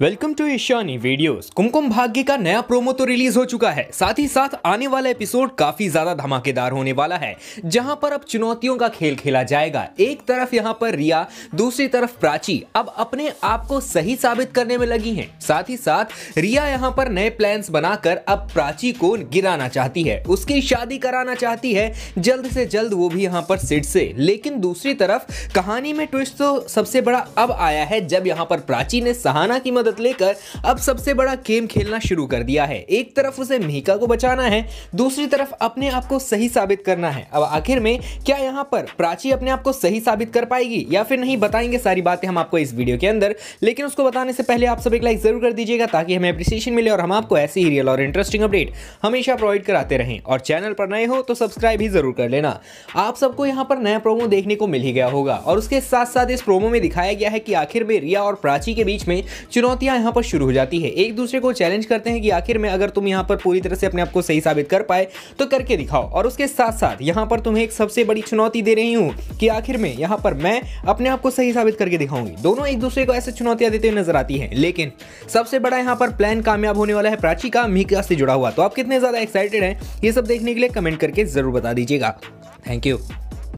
welcome to Ishani videos Kumkum Bhagya का नया promo तो रिलीज हो चुका है साथ ही साथ आने वाला एपिसोड काफी ज्यादा धमाकेदार होने वाला है जहां पर अब चुनौतियों का खेल खेला जाएगा एक तरफ यहां पर रिया दूसरी तरफ प्राची अब अपने आप को सही साबित करने में लगी हैं साथ ही साथ रिया यहां पर नए प्लान बनाकर अब प्राची को गिराना चाहती है उसकी शादी कराना चाहती है जल्द से जल्द वो भी यहाँ पर सिट से लेकिन दूसरी तरफ कहानी में ट्विस्ट तो सबसे बड़ा अब आया है जब यहाँ पर प्राची ने सहाना की मदद मदद लेकर अब सबसे बड़ा गेम खेलना शुरू कर दिया है एक तरफ उसे मिहिका को बचाना है दूसरी तरफ अपने आप को सही साबित करना है अब आखिर में क्या यहाँ पर प्राची अपने आप को सही साबित कर पाएगी या फिर नहीं बताएंगे सारी बातें हम आपको इस वीडियो के अंदर लेकिन उसको बताने से पहले आप सब एक लाइक जरूर कर दीजिएगा ताकि हमें अप्रिसिएशन मिले और हम आपको ऐसी ही रियल और इंटरेस्टिंग अपडेट हमेशा प्रोवाइड कराते रहें और चैनल पर नए हो तो सब्सक्राइब ही जरूर कर लेना आप सबको यहाँ पर नया प्रोमो देखने को मिल ही गया होगा और उसके साथ साथ इस प्रोमो में दिखाया गया है कि आखिर में रिया और प्राची के बीच में चुनौती चुनौतियां यहाँ पर शुरू हो जाती है एक दूसरे को चैलेंज करते हैं कि आखिर में अगर तुम यहाँ पर पूरी तरह से अपने आप को सही साबित कर पाए तो करके दिखाओ और उसके साथ साथ यहाँ पर तुम्हें एक सबसे बड़ी चुनौती दे रही हूँ कि आखिर में यहाँ पर मैं अपने आप को सही साबित करके दिखाऊंगी दोनों एक दूसरे को ऐसे चुनौतियां देते हुए नजर आती है लेकिन सबसे बड़ा यहाँ पर प्लान कामयाब होने वाला है प्राची का मीका से जुड़ा हुआ तो आप कितने ज़्यादा एक्साइटेड है ये सब देखने के लिए कमेंट करके ज़रूर बता दीजिएगा थैंक यू